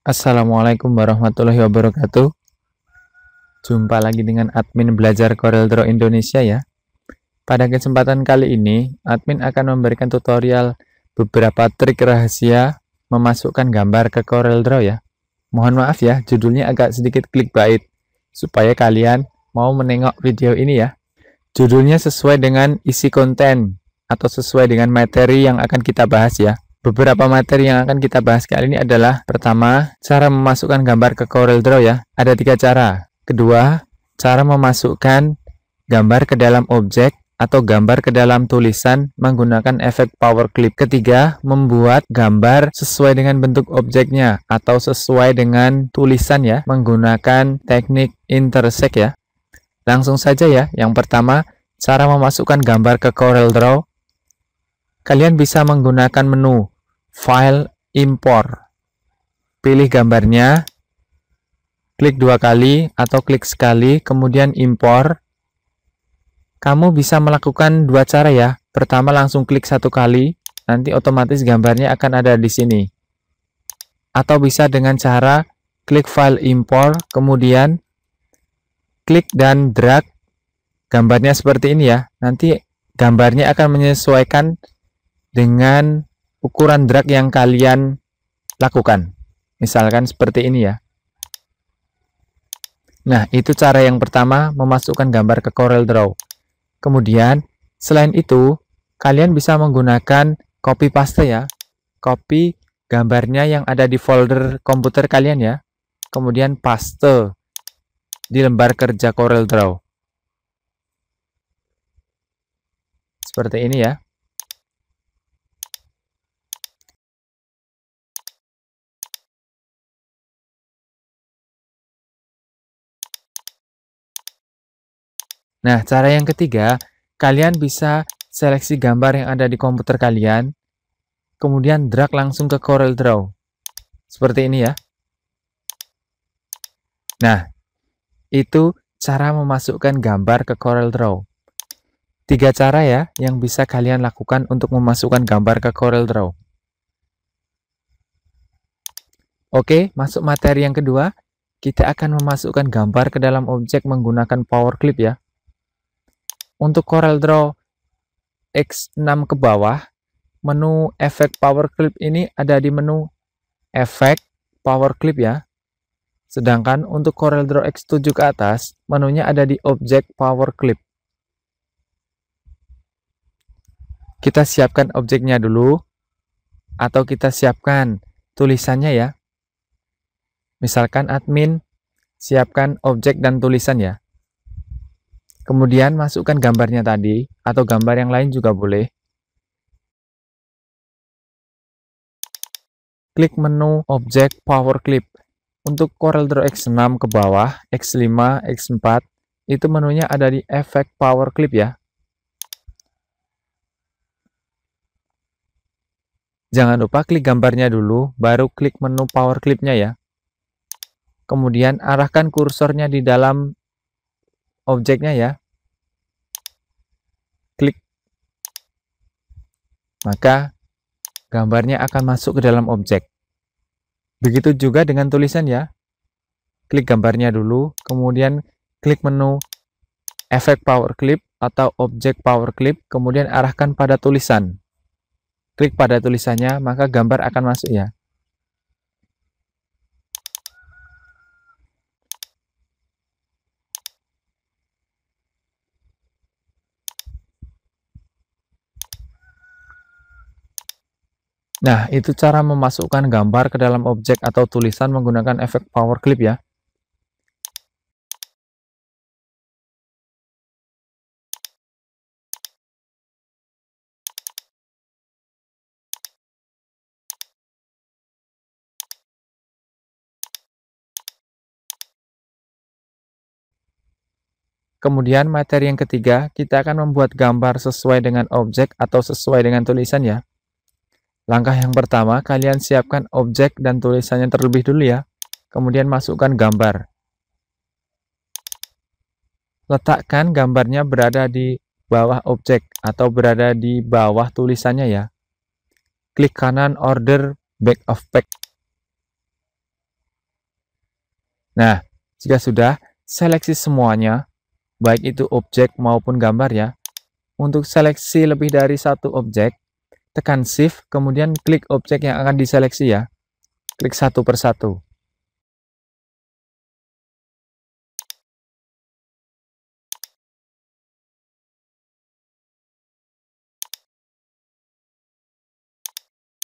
Assalamualaikum warahmatullahi wabarakatuh. Jumpa lagi dengan admin belajar Corel Draw Indonesia ya. Pada kesempatan kali ini, admin akan memberikan tutorial beberapa trik rahasia memasukkan gambar ke Corel Draw ya. Mohon maaf ya, judulnya agak sedikit clickbait supaya kalian mau menengok video ini ya. Judulnya sesuai dengan isi konten atau sesuai dengan materi yang akan kita bahas ya. Beberapa materi yang akan kita bahas kali ini adalah pertama, cara memasukkan gambar ke Corel Draw ya. Ada tiga cara. Kedua, cara memasukkan gambar ke dalam objek atau gambar ke dalam tulisan menggunakan efek power clip. Ketiga, membuat gambar sesuai dengan bentuk objeknya atau sesuai dengan tulisan ya, menggunakan teknik intersect ya. Langsung saja ya, yang pertama, cara memasukkan gambar ke Corel Draw Kalian bisa menggunakan menu file import, Pilih gambarnya, klik dua kali atau klik sekali, kemudian import. Kamu bisa melakukan dua cara ya. Pertama langsung klik satu kali, nanti otomatis gambarnya akan ada di sini. Atau bisa dengan cara klik file import, kemudian klik dan drag gambarnya seperti ini ya. Nanti gambarnya akan menyesuaikan dengan ukuran drag yang kalian lakukan. Misalkan seperti ini ya. Nah, itu cara yang pertama memasukkan gambar ke Corel Draw. Kemudian, selain itu, kalian bisa menggunakan copy paste ya. Copy gambarnya yang ada di folder komputer kalian ya. Kemudian paste di lembar kerja Corel Draw. Seperti ini ya. Nah, cara yang ketiga, kalian bisa seleksi gambar yang ada di komputer kalian, kemudian drag langsung ke Corel Draw. Seperti ini ya. Nah, itu cara memasukkan gambar ke Corel Draw. Tiga cara ya yang bisa kalian lakukan untuk memasukkan gambar ke Corel Draw. Oke, masuk materi yang kedua. Kita akan memasukkan gambar ke dalam objek menggunakan power clip ya. Untuk CorelDRAW X6 ke bawah, menu efek power clip ini ada di menu efek power clip ya. Sedangkan untuk CorelDRAW X7 ke atas, menunya ada di objek power clip. Kita siapkan objeknya dulu, atau kita siapkan tulisannya ya. Misalkan admin, siapkan objek dan tulisan ya. Kemudian masukkan gambarnya tadi atau gambar yang lain juga boleh. Klik menu Objek Power Clip. Untuk CorelDRAW X6 ke bawah, X5, X4, itu menunya ada di efek power clip ya. Jangan lupa klik gambarnya dulu, baru klik menu power clipnya ya. Kemudian arahkan kursornya di dalam objeknya ya. maka gambarnya akan masuk ke dalam objek. Begitu juga dengan tulisan ya. Klik gambarnya dulu, kemudian klik menu efek power clip atau objek power clip, kemudian arahkan pada tulisan. Klik pada tulisannya, maka gambar akan masuk ya. Nah, itu cara memasukkan gambar ke dalam objek atau tulisan menggunakan efek power clip ya. Kemudian materi yang ketiga, kita akan membuat gambar sesuai dengan objek atau sesuai dengan tulisan ya. Langkah yang pertama, kalian siapkan objek dan tulisannya terlebih dulu ya. Kemudian masukkan gambar. Letakkan gambarnya berada di bawah objek atau berada di bawah tulisannya ya. Klik kanan order back of pack. Nah, jika sudah, seleksi semuanya, baik itu objek maupun gambar ya. Untuk seleksi lebih dari satu objek, tekan shift, kemudian klik objek yang akan diseleksi ya. Klik satu persatu.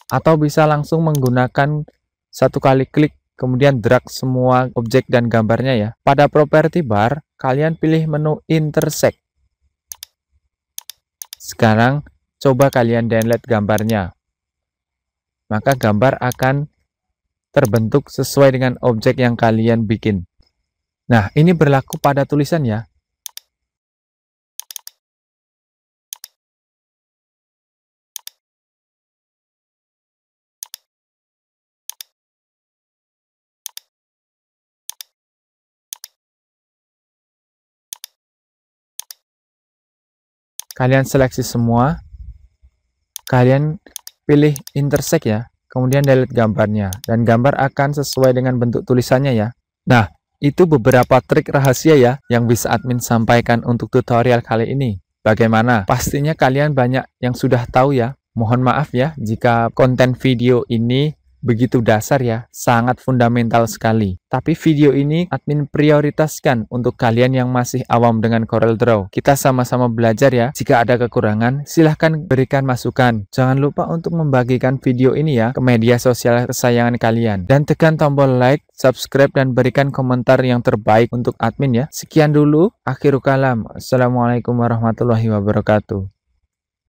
Atau bisa langsung menggunakan satu kali klik, kemudian drag semua objek dan gambarnya ya. Pada property bar, kalian pilih menu intersect. Sekarang coba kalian download gambarnya. Maka gambar akan terbentuk sesuai dengan objek yang kalian bikin. Nah, ini berlaku pada tulisan ya. Kalian seleksi semua, kalian pilih intersect ya kemudian delete gambarnya dan gambar akan sesuai dengan bentuk tulisannya ya nah itu beberapa trik rahasia ya yang bisa admin sampaikan untuk tutorial kali ini bagaimana pastinya kalian banyak yang sudah tahu ya mohon maaf ya jika konten video ini begitu dasar ya, sangat fundamental sekali. Tapi video ini admin prioritaskan untuk kalian yang masih awam dengan Corel Draw. Kita sama-sama belajar ya. Jika ada kekurangan, silahkan berikan masukan. Jangan lupa untuk membagikan video ini ya ke media sosial kesayangan kalian. Dan tekan tombol like, subscribe, dan berikan komentar yang terbaik untuk admin ya. Sekian dulu, akhir kalam. Assalamualaikum warahmatullahi wabarakatuh.